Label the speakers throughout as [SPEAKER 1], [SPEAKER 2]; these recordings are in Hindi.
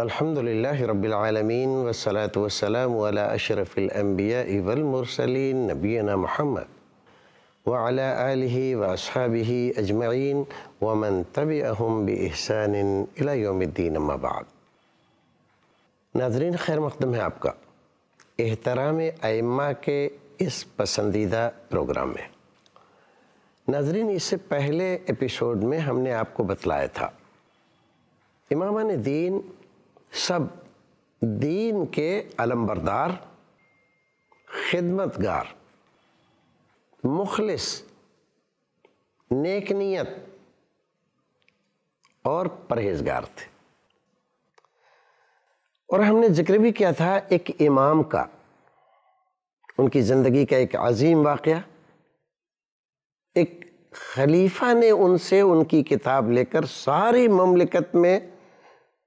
[SPEAKER 1] الحمد لله رب العالمين والصلاة والسلام على أشرف الأنبياء والمرسلين نبينا محمد وعلى آله وأصحابه أجمعين ومن تبعهم بإحسان إلى يوم الدين ما بعد آپ کا احترام ائمہ کے اس پسندیدہ پروگرام میں ناظرین اس سے پہلے اپیسوڈ میں ہم نے آپ کو بتلایا تھا امامان دین सब दीन के अलम्बरदार खिदमतगार मुखलिस नेकनीयत और परहेजगार थे और हमने जिक्र भी किया था एक इमाम का उनकी ज़िंदगी का एक अजीम वाक़ एक खलीफा ने उनसे उनकी किताब लेकर सारी ममलिकत में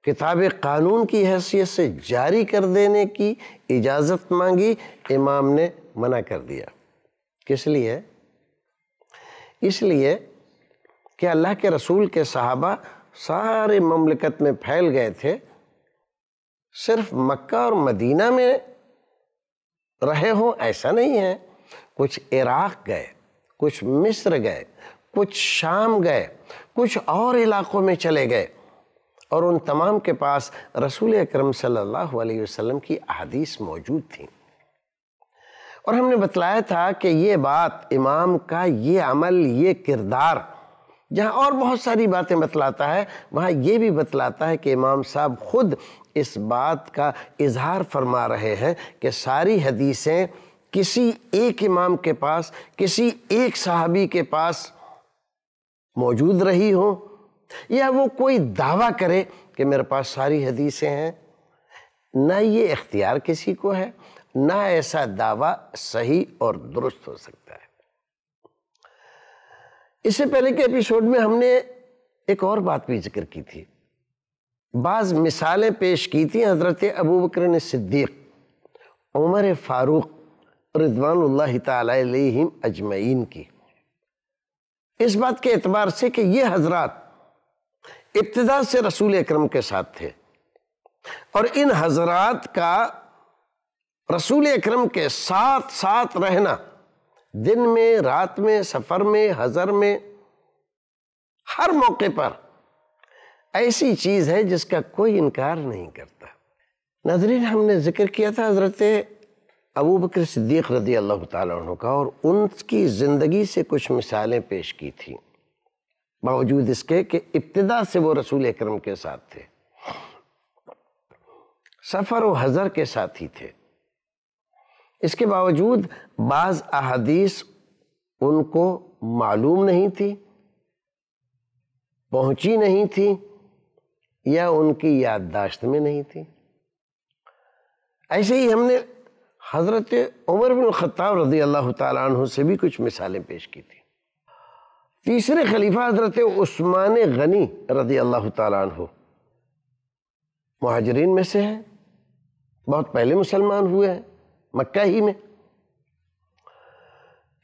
[SPEAKER 1] किताब कानून की हैसियत से जारी कर देने की इजाज़त मांगी इमाम ने मना कर दिया किस लिए इसलिए कि अल्लाह के रसूल के सहाबा सारे ममलकत में फैल गए थे सिर्फ मक्का और मदीना में रहे हों ऐसा नहीं है कुछ इराक़ गए कुछ मिस्र गए कुछ शाम गए कुछ और इलाक़ों में चले गए और उन तमाम के पास रसूल अक्रम सल्लल्लाहु वसल्लम की अदीस मौजूद थी और हमने बतलाया था कि ये बात इमाम का ये अमल ये किरदार जहाँ और बहुत सारी बातें बतलाता है वहाँ ये भी बतलाता है कि इमाम साहब खुद इस बात का इजहार फरमा रहे हैं कि सारी हदीसें किसी एक इमाम के पास किसी एक साहबी के पास मौजूद रही हों या वो कोई दावा करे कि मेरे पास सारी हदीसें हैं ना ये इख्तियार किसी को है ना ऐसा दावा सही और दुरुस्त हो सकता है इससे पहले के एपिसोड में हमने एक और बात भी जिक्र की थी बाज़ मिसालें पेश की थी हज़रत अबू बकर सिद्दीक़ उमर फ़ारूक़ रिजवान तम की इस बात के एतबार से कि ये हजरात इब्तदा से रसूल अक्रम के साथ थे और इन हजरात का रसूल अक्रम के साथ साथ रहना दिन में रात में सफ़र में हज़र में हर मौके पर ऐसी चीज़ है जिसका कोई इनकार नहीं करता नाजरीन हमने ज़िक्र किया था हज़रत अबू बकर सिद्दीक़ रदी अल्लाह तु का और उनकी ज़िंदगी से कुछ मिसालें पेश की थी बावजूद इसके कि इब्तदा से वो रसूल अक्रम के साथ थे सफ़र व हज़र के साथ ही थे इसके बावजूद बाज़ अहादीस उनको मालूम नहीं थी पहुंची नहीं थी या उनकी याददाश्त में नहीं थी ऐसे ही हमने हज़रत उमर बिन ख़त्ताब रजी अल्लाह तु से भी कुछ मिसालें पेश की थी तीसरे खलीफा हजरत उस्मान गनी रदी अल्लाह तु महाजरीन में से है बहुत पहले मुसलमान हुए हैं मक्का ही में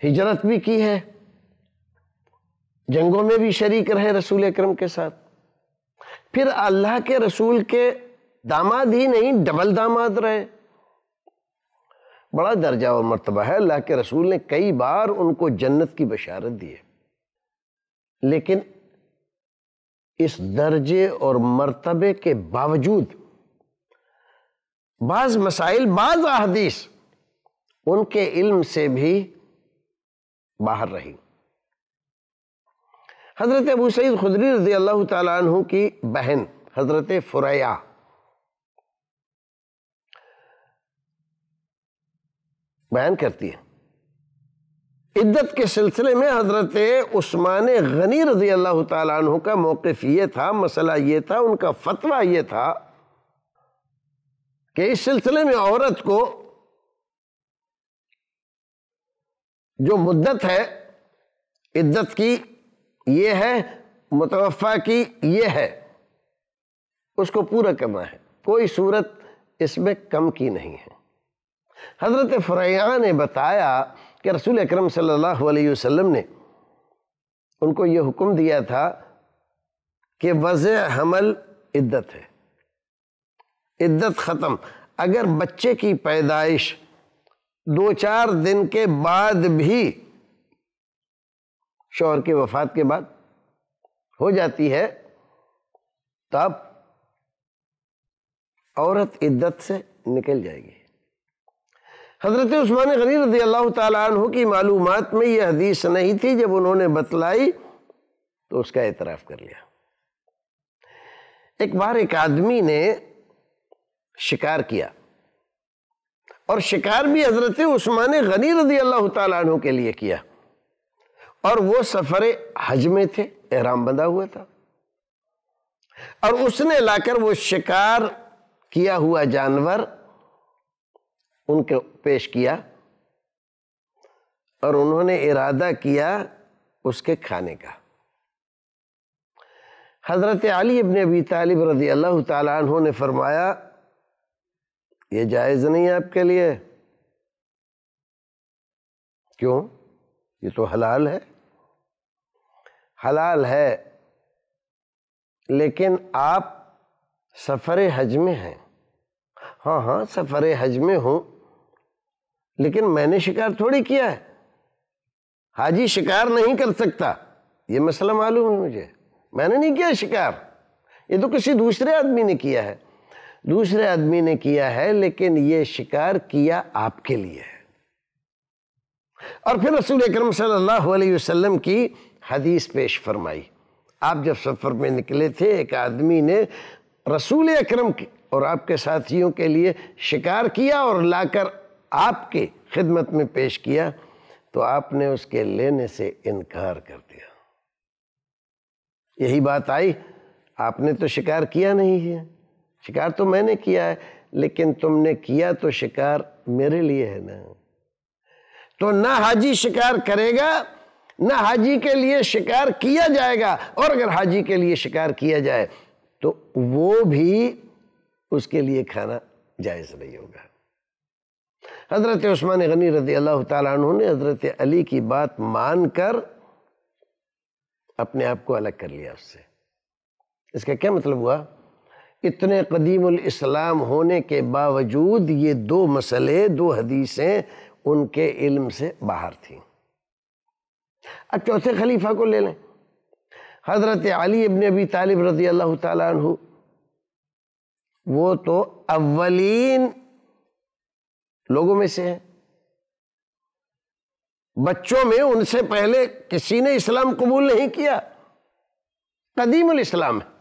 [SPEAKER 1] हिजरत भी की है जंगों में भी शरीक रहे रसूल अक्रम के साथ फिर अल्लाह के रसूल के दामाद ही नहीं डबल दामाद रहे बड़ा दर्जा और मरतबा है अल्लाह के रसूल ने कई बार उनको जन्नत की बशारत दी है लेकिन इस दर्जे और मर्तबे के बावजूद बाज मसाइल बाज अहदीस उनके इल्म से भी बाहर रही हजरत अबू सईद खुदरी रजी अल्लाह तु की बहन हजरत फुरैया बयान करती है इद्दत के सिलसिले में हज़रत उस्मान गनी रजी अल्लाह तु का मौकफ़ ये था मसला ये था उनका फतवा ये था कि इस सिलसिले में औरत को जो मुद्दत है इद्दत की ये है मुतवफ़ा की ये है उसको पूरा करना है कोई सूरत इसमें कम की नहीं है हज़रत फ़रैया ने बताया कि रसूल अकरम सल्लल्लाहु ने उनको ये हुक्म दिया था कि वज़ हमल इद्दत है इद्दत ख़त्म अगर बच्चे की पैदाइश दो चार दिन के बाद भी शोहर के वफात के बाद हो जाती है तब औरत इद्दत से निकल जाएगी हज़रत उस्मान गनी रदी अल्लाह तु की मालूम में यह हदीस नहीं थी जब उन्होंने बतलाई तो उसका एतराफ़ कर लिया एक बार एक आदमी ने शिकार किया और शिकार भी हज़रत उस्मान गनी रदी अल्लाह तु के लिए किया और वो सफ़र हज में थे एहराम बंधा हुआ था और उसने लाकर वो शिकार किया हुआ जानवर उनको पेश किया और उन्होंने इरादा किया उसके खाने का हज़रत अली इबन अबी तालिब रदी अल्लाह तु ने फरमाया ये जायज़ नहीं है आपके लिए क्यों ये तो हलाल है हलाल है लेकिन आप सफ़र हज में हैं हाँ हाँ सफ़र हज में हूँ लेकिन मैंने शिकार थोड़ी किया है हाजी शिकार नहीं कर सकता ये मसला मालूम है मुझे मैंने नहीं किया शिकार ये तो किसी दूसरे आदमी ने किया है दूसरे आदमी ने किया है लेकिन ये शिकार किया आपके लिए है और फिर रसूल अक्रम सल्लाम की हदीस पेश फरमाई आप जब सफ़र में निकले थे एक आदमी ने रसूल अक्रम और आपके साथियों के लिए शिकार किया और लाकर आपकी खिदमत में पेश किया तो आपने उसके लेने से इनकार कर दिया यही बात आई आपने तो शिकार किया नहीं है शिकार तो मैंने किया है लेकिन तुमने किया तो शिकार मेरे लिए है ना तो ना हाजी शिकार करेगा ना हाजी के लिए शिकार किया जाएगा और अगर हाजी के लिए शिकार किया जाए तो वो भी उसके लिए खाना जायज़ नहीं होगा हज़रत ओस्मान गनी रदी अल्लाह तु ने हज़रत अली की बात मान कर अपने आप को अलग कर लिया उससे इसका क्या मतलब हुआ इतने कदीम इस्लाम होने के बावजूद ये दो मसले दो हदीसें उनके इल्म से बाहर थीं अब चौथे खलीफा को ले लें हज़रत अली इबन अबी तालिब रजी अल्लाह तु वो तो अवलिन लोगों में से है बच्चों में उनसे पहले किसी ने इस्लाम कबूल नहीं किया कदीम इस्लाम है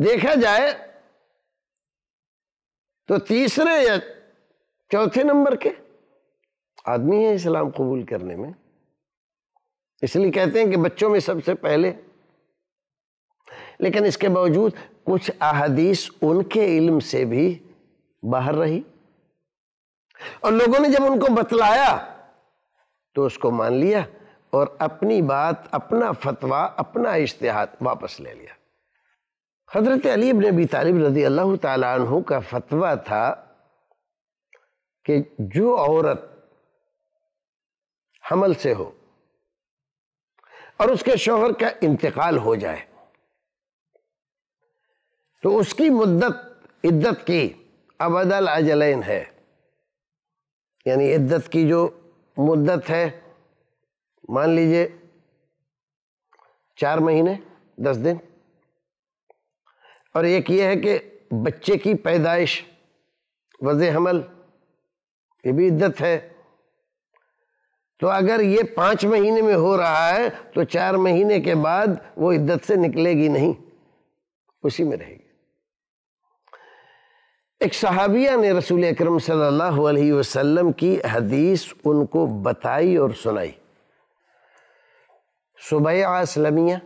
[SPEAKER 1] देखा जाए तो तीसरे या चौथे नंबर के आदमी है इस्लाम कबूल करने में इसलिए कहते हैं कि बच्चों में सबसे पहले लेकिन इसके बावजूद कुछ अहदीस उनके इल्म से भी बाहर रही और लोगों ने जब उनको बतलाया तो उसको मान लिया और अपनी बात अपना फतवा अपना इश्तहात वापस ले लिया हजरत अली ने अबी तालिब रजी अल्लाह तु का फतवा था कि जो औरत हमल से हो और उसके शोहर का इंतकाल हो जाए तो उसकी मुद्दत इद्दत की अबदल अजलैन है यानी इद्दत की जो मुद्दत है मान लीजिए चार महीने दस दिन और एक ये है कि बच्चे की पैदाइश वजह हमल ये भी इद्दत है तो अगर ये पाँच महीने में हो रहा है तो चार महीने के बाद वो इद्दत से निकलेगी नहीं उसी में रहेगी एक सहाबिया ने रसूल अक्रम सल्लल्लाहु वसल्लम की हदीस उनको बताई और सुनाई सुबह आसलमिया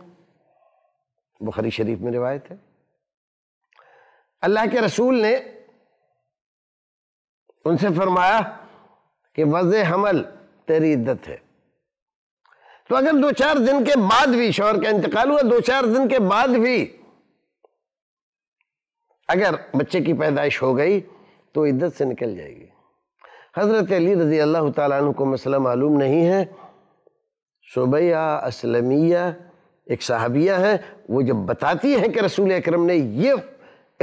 [SPEAKER 1] बुखारी शरीफ में रिवायत है अल्लाह के रसूल ने उनसे फरमाया कि वज हमल तेरी इद्दत है तो अगर दो चार दिन के बाद भी शोहर का इंतकाल हुआ दो चार दिन के बाद भी अगर बच्चे की पैदाइश हो गई तो इद्दत से निकल जाएगी हज़रत अली रज़ी अल्लाह तु को मसला मालूम नहीं है सुबैया असलमिया एक साहबिया हैं वो जब बताती हैं कि रसूल अक्रम ने ये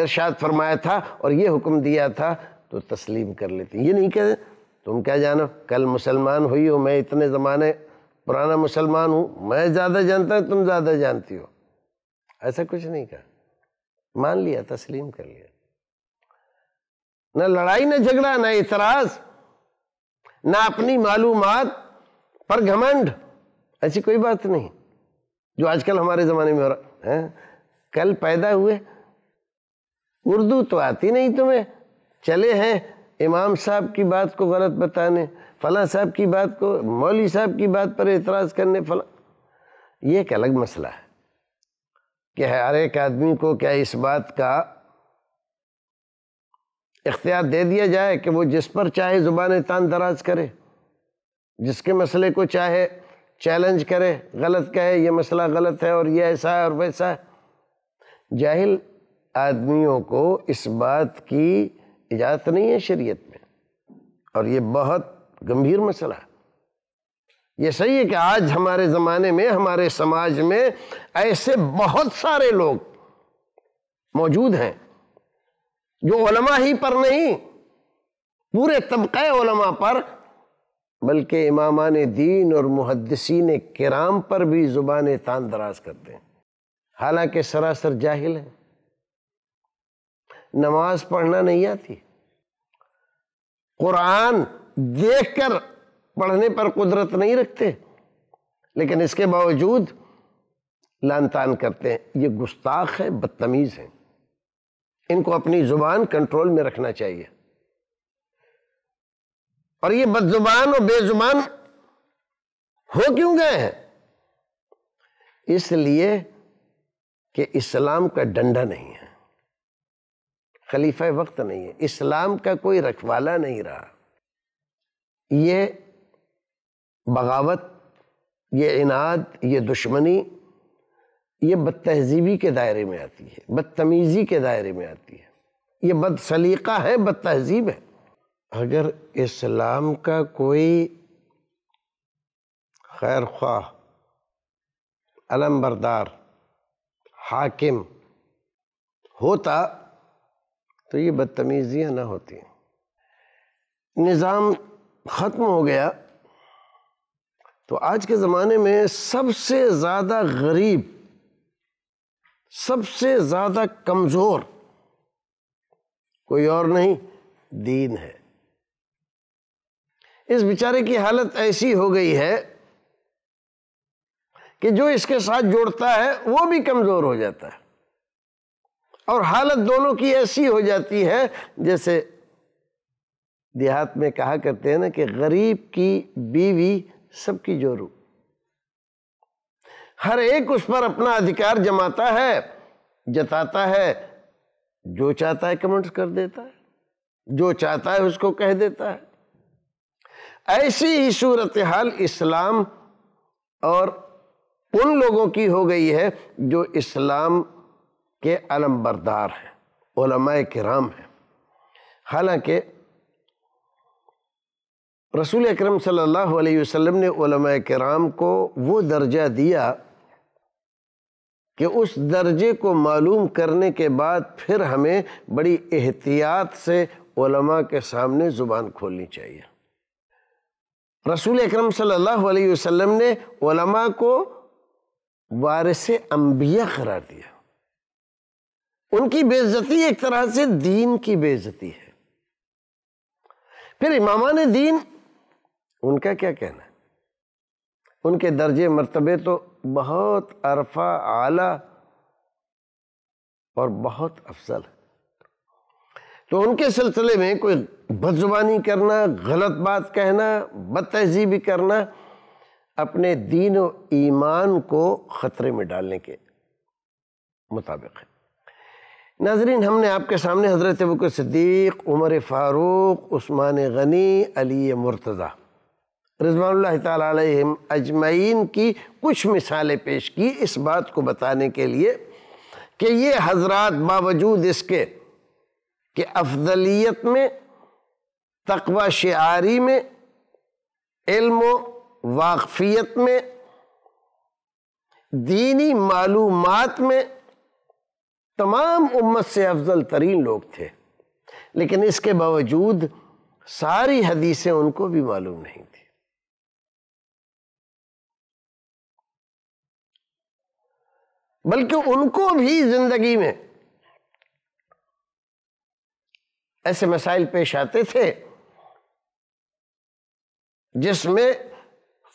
[SPEAKER 1] इरशाद फरमाया था और ये हुक्म दिया था तो तस्लीम कर लेती ये नहीं कह तुम क्या जानो कल मुसलमान हुई हो मैं इतने ज़माने पुराना मुसलमान हूँ मैं ज़्यादा जानता हूँ तुम ज़्यादा जानती हो ऐसा कुछ नहीं कहा मान लिया तस्लीम कर लिया ना लड़ाई न झगड़ा ना इतराज ना अपनी मालूम पर घमंड ऐसी कोई बात नहीं जो आजकल हमारे ज़माने में हो रहा है कल पैदा हुए उर्दू तो आती नहीं तुम्हें चले हैं इमाम साहब की बात को गलत बताने फला साहब की बात को मौली साहब की बात पर एतराज़ करने फला ये एक अलग मसला है कि हर एक आदमी को क्या इस बात का इख्तियार दे दिया जाए कि वो जिस पर चाहे ज़ुबान तान दराज करे जिसके मसले को चाहे चैलेंज करे गलत कहे ये मसला गलत है और ये ऐसा है और वैसा है जाहिल आदमियों को इस बात की इजाज़त नहीं है शरीयत में और ये बहुत गंभीर मसला है ये सही है कि आज हमारे ज़माने में हमारे समाज में ऐसे बहुत सारे लोग मौजूद हैं जो ओलमा ही पर नहीं पूरे तबक़े ओलमा पर बल्कि इमामान दीन और मुहदसिन किराम पर भी ज़ुबान तान दराज करते हैं हालांकि सरासर जाहिल है नमाज पढ़ना नहीं आती कुरान देखकर पढ़ने पर कुदरत नहीं रखते लेकिन इसके बावजूद लान तान करते हैं ये गुस्ताख है बदतमीज़ हैं इनको अपनी ज़ुबान कंट्रोल में रखना चाहिए और ये बदजुबान और बेजुबान हो क्यों गए हैं इसलिए कि इस्लाम का डंडा नहीं है खलीफा वक्त नहीं है इस्लाम का कोई रखवाला नहीं रहा ये बगावत ये इनाद ये दुश्मनी ये बदतहजीबी के दायरे में आती है बदतमीज़ी के दायरे में आती है ये बदसलीका है बद तहज़ीब है अगर इस्लाम का कोई खैर ख्वाह अलमबरदार हाकिम होता तो ये बदतमीज़ियाँ ना होती निज़ाम ख़त्म हो गया तो आज के ज़माने में सबसे ज़्यादा गरीब सबसे ज़्यादा कमज़ोर कोई और नहीं दीन है इस बेचारे की हालत ऐसी हो गई है कि जो इसके साथ जोड़ता है वो भी कमज़ोर हो जाता है और हालत दोनों की ऐसी हो जाती है जैसे देहात में कहा करते हैं ना कि गरीब की बीवी सबकी जोरू हर एक उस पर अपना अधिकार जमाता है जताता है जो चाहता है कमेंट्स कर देता है जो चाहता है उसको कह देता है ऐसी ही सूरत हाल इस्लाम और उन लोगों की हो गई है जो इस्लाम के अलमबरदार हैं के राम हैं हालांकि रसूल अकरम सल्लल्लाहु अलैहि वसल्लम ने उलमा कराम को वो दर्जा दिया कि उस दर्जे को मालूम करने के बाद फिर हमें बड़ी एहतियात से उलमा के सामने ज़ुबान खोलनी चाहिए रसूल अकरम सल्लल्लाहु अलैहि वसल्लम ने उलमा को वारिस अम्बिया करार दिया उनकी बेज़ती एक तरह से दीन की बेज़ती है फिर इमामा ने दीन उनका क्या कहना है उनके दर्जे मरतबे तो बहुत अरफा आला और बहुत अफसल तो उनके सिलसिले में कोई बदजुबानी करना गलत बात कहना बद तहजीबी करना अपने दीन व ईमान को ख़तरे में डालने के मुताबिक है नाजरीन हमने आपके सामने हज़रत बकर सिद्दीक़ उमर फ़ारूक उस्मान गनी अली मुर्तज़ा रजमान अजमैन की कुछ मिसालें पेश की इस बात को बताने के लिए कि ये हजरत बावजूद इसके कि अफजलियत में तकवा शारी में इल्म वाकफियत में दीनी मालूम में तमाम उम्मत से अफजल तरीन लोग थे लेकिन इसके बावजूद सारी हदीसें उनको भी मालूम नहीं थी बल्कि उनको भी जिंदगी में ऐसे मसाइल पेश आते थे जिसमें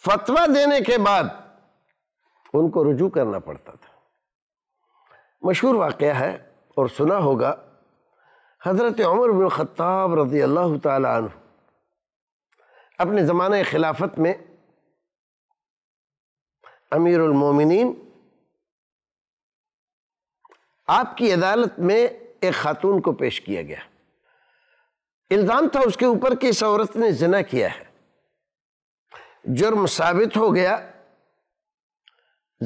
[SPEAKER 1] फतवा देने के बाद उनको रुजू करना पड़ता था मशहूर वाक़ है और सुना होगा हज़रत उमर बिन ख़त्ताब रज़ी अल्लाह तु अपने ज़माने खिलाफत में अमीरमिन आपकी अदालत में एक खातून को पेश किया गया इल्ज़ाम था उसके ऊपर कि इस औरत ने जना किया है जुर्म साबित हो गया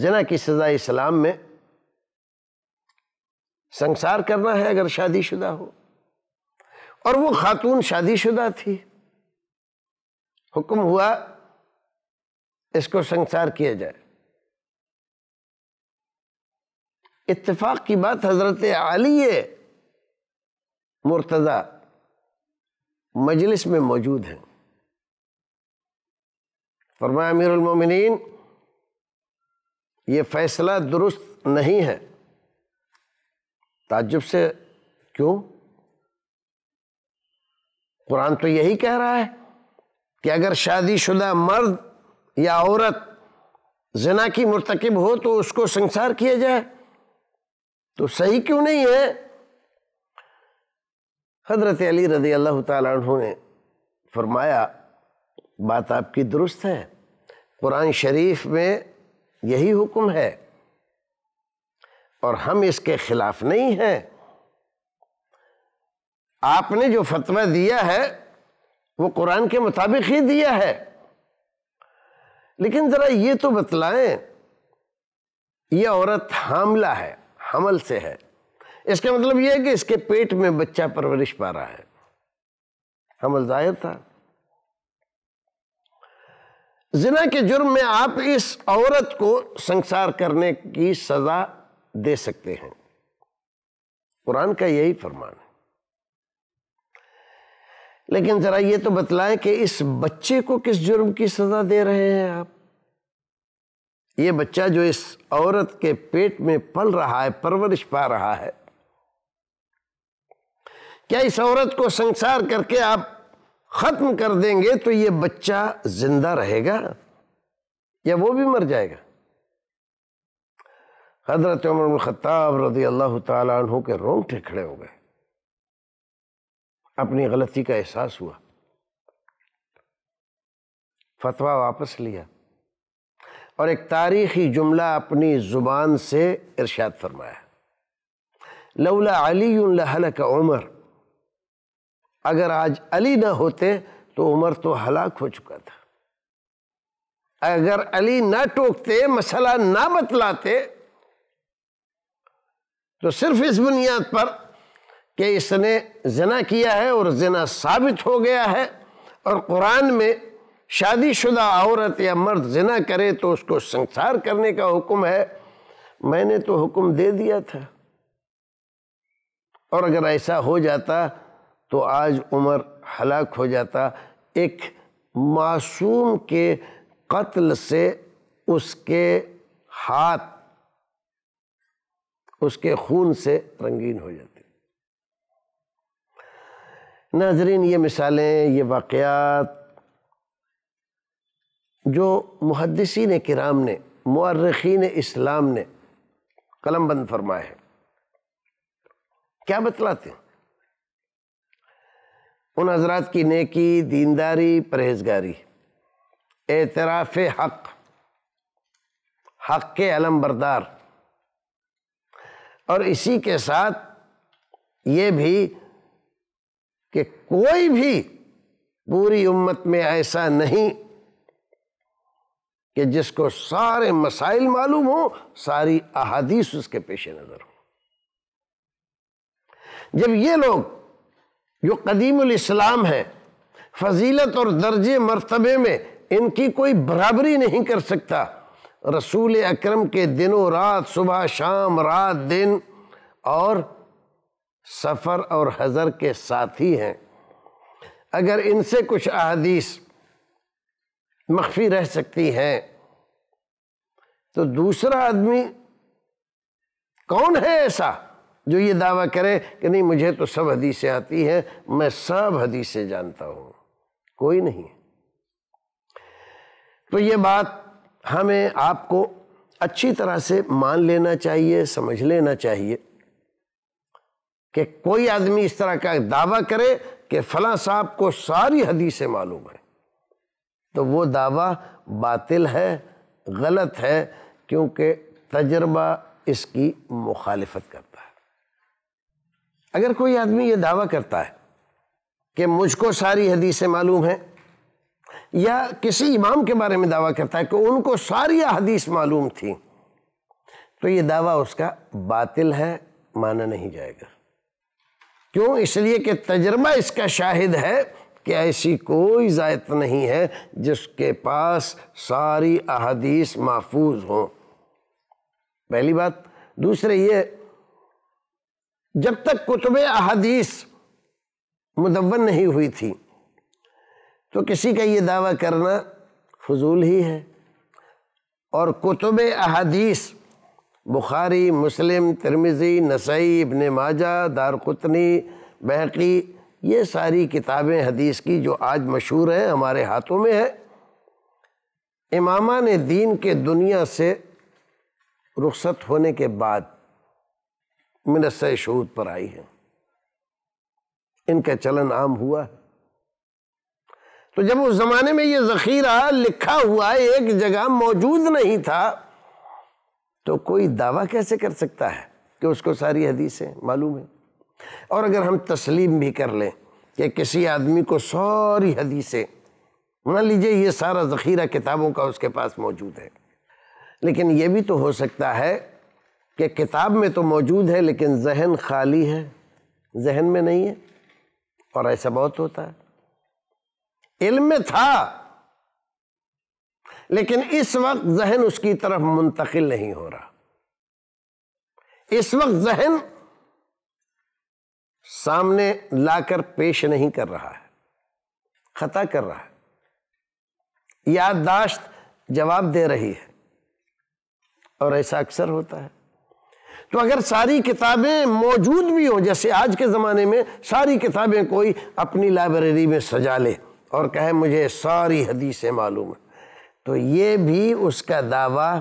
[SPEAKER 1] जना की सज़ा इस्लाम में संसार करना है अगर शादीशुदा हो और वो खातून शादीशुदा थी हुक्म हुआ इसको संसार किया जाए इतफ़ाक़ की बात हजरत आली मुर्तज़ा मजलिस में मौजूद हैं फरमाया अमीरमिन ये फैसला दुरुस्त नहीं है ताज्जुब से क्यों कुरान तो यही कह रहा है कि अगर शादी शुदा मर्द या औरत जना की मरतकब हो तो उसको संसार किया जाए तो सही क्यों नहीं है हजरत अली रजी अल्लाह तु ने फरमाया बात आपकी दुरुस्त है कुरान शरीफ में यही हुक्म है और हम इसके खिलाफ नहीं हैं आपने जो फतवा दिया है वो कुरान के मुताबिक ही दिया है लेकिन ज़रा ये तो बतलाएं ये औरत हामला है हमल से है इसका मतलब यह है कि इसके पेट में बच्चा परवरिश पा रहा है हमल जाहिर था जिना के जुर्म में आप इस औरत को संसार करने की सजा दे सकते हैं कुरान का यही फरमान है लेकिन जरा यह तो बतलाएं कि इस बच्चे को किस जुर्म की सजा दे रहे हैं आप ये बच्चा जो इस औरत के पेट में पल रहा है परवरिश पा रहा है क्या इस औरत को संसार करके आप खत्म कर देंगे तो ये बच्चा जिंदा रहेगा या वो भी मर जाएगा हजरत उमर खत्ताब रजी अल्लाह तु के रोंगटे खड़े हो गए अपनी गलती का एहसास हुआ फतवा वापस लिया और एक तारीख़ी जुमला अपनी ज़ुबान से इर्शाद फरमाया लौला अली हलक उमर अगर आज अली ना होते तो उमर तो हलाक हो चुका था अगर अली ना टोकते मसला ना बतलाते तो सिर्फ इस बुनियाद पर कि इसने जना किया है और जना साबित हो गया है और कुरान में शादीशुदा औरत या मर्द जिना करे तो उसको संसार करने का हुक्म है मैंने तो हुक्म दे दिया था और अगर ऐसा हो जाता तो आज उमर हलाक हो जाता एक मासूम के कत्ल से उसके हाथ उसके खून से रंगीन हो जाते नाजरीन ये मिसालें ये वाक़ात जो मुहदसिन कराम ने मर्रखीन इस्लाम ने कलम बंद फरमाए हैं क्या बतलाते हैं उन हजरात की नेकी दीनदारी परहेजगारी एतराफ़ हक हक के अलम बरदार और इसी के साथ ये भी कि कोई भी पूरी उम्मत में ऐसा नहीं कि जिसको सारे मसाइल मालूम हो सारी अहादीस उसके पेश नज़र हो जब ये लोग जो कदीम इस्लाम है फजीलत और दर्जे मरतबे में इनकी कोई बराबरी नहीं कर सकता रसूल अकरम के दिनों रात सुबह शाम रात दिन और सफ़र और हज़र के साथ ही हैं अगर इनसे कुछ अहदीस मख्फी रह सकती है तो दूसरा आदमी कौन है ऐसा जो ये दावा करे कि नहीं मुझे तो सब हदीसें आती हैं मैं सब हदीसें जानता हूं कोई नहीं तो ये बात हमें आपको अच्छी तरह से मान लेना चाहिए समझ लेना चाहिए कि कोई आदमी इस तरह का दावा करे कि फला साहब को सारी हदीसें मालूम है तो वो दावा बातिल है गलत है क्योंकि तजर्बा इसकी मुखालफत करता है अगर कोई आदमी ये दावा करता है कि मुझको सारी हदीसें मालूम हैं या किसी इमाम के बारे में दावा करता है कि उनको सारी हदीस मालूम थी तो ये दावा उसका बातिल है माना नहीं जाएगा क्यों इसलिए कि तजर्बा इसका शाहिद है कि ऐसी कोई ज़ायत नहीं है जिसके पास सारी अहदीस महफूज हो पहली बात दूसरे ये जब तक कुतुब अहदीस मुदवन नहीं हुई थी तो किसी का ये दावा करना फजूल ही है और कुतुब अहदीस बुखारी मुस्लिम तिरमिज़ी नसई इबन माजा दारकुतनी बहकी ये सारी किताबें हदीस की जो आज मशहूर हैं हमारे हाथों में है इमामा ने दीन के दुनिया से रुखसत होने के बाद मिनस शहूद पर आई हैं इनका चलन आम हुआ है तो जब उस ज़माने में ये ज़ख़ीरा लिखा हुआ एक जगह मौजूद नहीं था तो कोई दावा कैसे कर सकता है कि उसको सारी हदीसें मालूम है और अगर हम तस्लीम भी कर लें कि किसी आदमी को सारी हदीसें मान लीजिए ये सारा ज़ख़ीरा किताबों का उसके पास मौजूद है लेकिन ये भी तो हो सकता है कि किताब में तो मौजूद है लेकिन जहन खाली है जहन में नहीं है और ऐसा बहुत होता है इल्म में था लेकिन इस वक्त जहन उसकी तरफ मुंतकिल नहीं हो रहा इस वक्त जहन सामने लाकर पेश नहीं कर रहा है खता कर रहा है याददाश्त जवाब दे रही है और ऐसा अक्सर होता है तो अगर सारी किताबें मौजूद भी हों जैसे आज के ज़माने में सारी किताबें कोई अपनी लाइब्रेरी में सजा ले और कहे मुझे सारी हदीसें मालूम है तो ये भी उसका दावा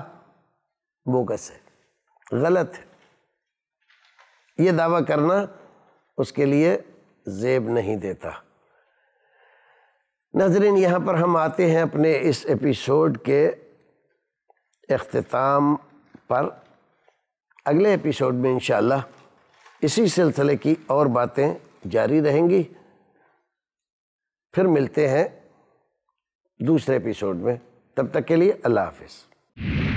[SPEAKER 1] बोगस है गलत है ये दावा करना उसके लिए जेब नहीं देता नाजरीन यहाँ पर हम आते हैं अपने इस एपिसोड के अख्ताम पर अगले एपिसोड में इन इसी सिलसिले की और बातें जारी रहेंगी फिर मिलते हैं दूसरे एपिसोड में तब तक के लिए अल्लाह हाफिज़